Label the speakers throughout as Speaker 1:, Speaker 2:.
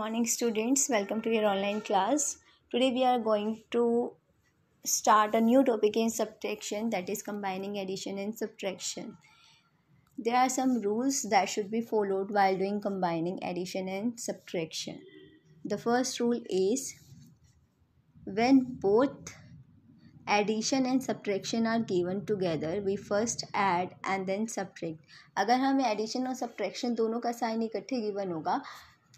Speaker 1: morning students welcome to your online class today we are going to start a new topic in subtraction that is combining addition and subtraction there are some rules that should be followed while doing combining addition and subtraction the first rule is when both addition and subtraction are given together we first add and then subtract अगर हमें addition और subtraction दोनों का sign इकट्ठे given होगा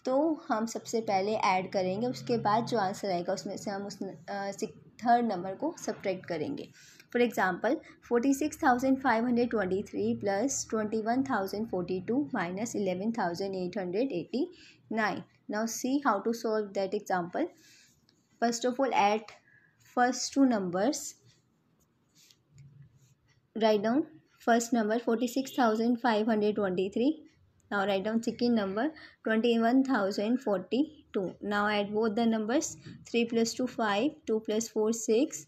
Speaker 1: तो हम सबसे पहले ऐड करेंगे उसके बाद जो आंसर आएगा उसमें से हम उस थर्ड नंबर को सब्ट्रैक्ट करेंगे for example forty six thousand five hundred twenty three plus twenty one thousand forty two minus eleven thousand eight hundred eighty nine now see how to solve that example numbers write down first number forty six thousand five hundred twenty three Now write down second number 21,042. Now add both the numbers 3 plus 2 5, 2 plus 4 6,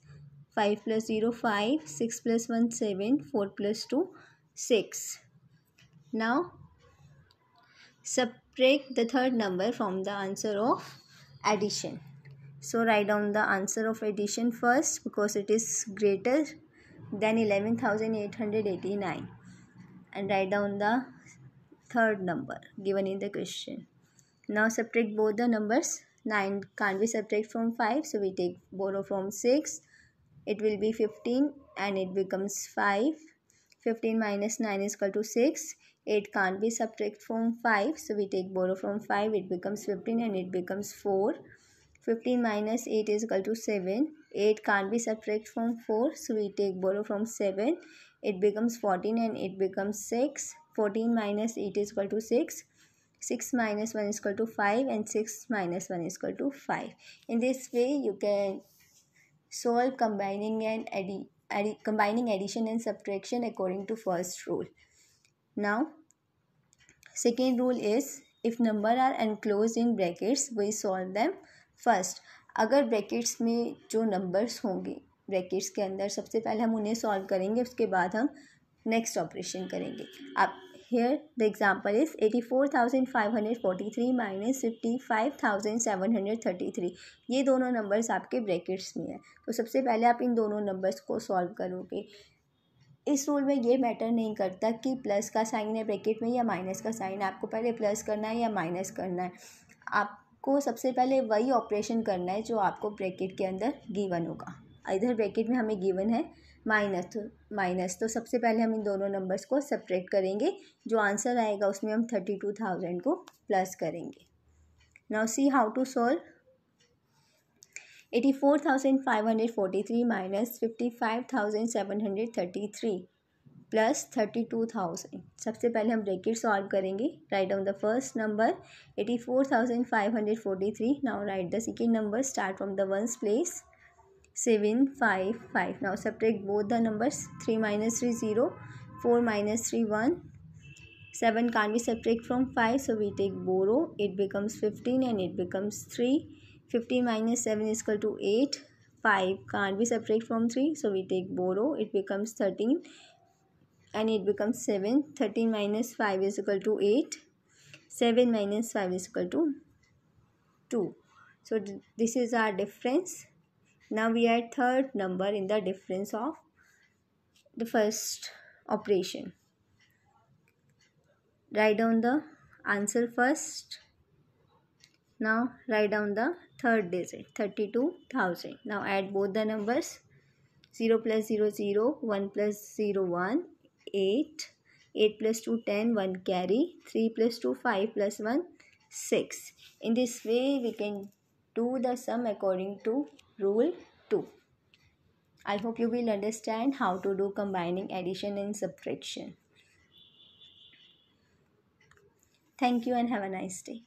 Speaker 1: 5 plus 0 5, 6 plus 1 7, 4 plus 2 6. Now subtract the third number from the answer of addition. So write down the answer of addition first because it is greater than 11,889 and write down the third number given in the question. Now subtract both the numbers. 9 can't be subtracted from 5 so we take borrow from 6. It will be 15 and it becomes 5. 15 minus 9 is equal to 6. 8 can't be subtracted from 5 so we take borrow from 5 it becomes 15 and it becomes 4. 15 minus 8 is equal to 7. 8 can't be subtracted from 4 so we take borrow from 7. It becomes 14 and it becomes 6. Fourteen minus eight is two six six minus one is equal to five and six minus one is equal to five in this way you can solve combining and combining addition and subtraction according to first rule now second rule is if number are enclose in brackets we solve them first अगर brackets में जो numbers होंगे brackets के अंदर सबसे पहले हम उन्हें सॉल्व करेंगे उसके बाद हम नेक्स्ट ऑपरेशन करेंगे आप here the example is eighty four thousand five hundred forty three minus fifty five thousand seven hundred thirty three ये दोनों नंबर्स आपके ब्रैकेट्स में हैं तो सबसे पहले आप इन दोनों नंबर्स को सॉल्व करोगे इस रूल में ये मैटर नहीं करता कि प्लस का साइन है ब्रैकेट में या माइनस का साइन है आपको पहले प्लस करना है या माइनस करना है आपको सबसे पहले वही ऑपरेशन करना है जो आपको ब्रैकेट के अंदर गिवन होगा इधर ब्रैकेट में हमें गिवन है माइनस तो, माइनस तो सबसे पहले हम इन दोनों नंबर्स को सेपरेट करेंगे जो आंसर आएगा उसमें हम थर्टी टू थाउजेंड को प्लस करेंगे now see how to solve eighty four thousand five hundred forty three minus fifty five thousand seven hundred thirty three plus thirty two thousand सबसे पहले हम ब्रैकेट सॉल्व करेंगे right on the first number eighty four thousand five hundred forty three now write the second number start from the ones place 7 5 5 now subtract both the numbers 3 minus 3 0 4 minus 3 1 7 can't be subtracted from 5 so we take borrow it becomes 15 and it becomes 3 15 minus 7 is equal to 8 5 can't be subtracted from 3 so we take borrow it becomes 13 and it becomes 7 13 minus 5 is equal to 8 7 minus 5 is equal to 2 so this is our difference now we add third number in the difference of the first operation write down the answer first now write down the third digit 32000 now add both the numbers 0 plus 0 0 1 plus 0 1 8 8 plus 2 10 1 carry 3 plus 2 5 plus 1 6 in this way we can do the sum according to rule 2. I hope you will understand how to do combining addition and subtraction. Thank you and have a nice day.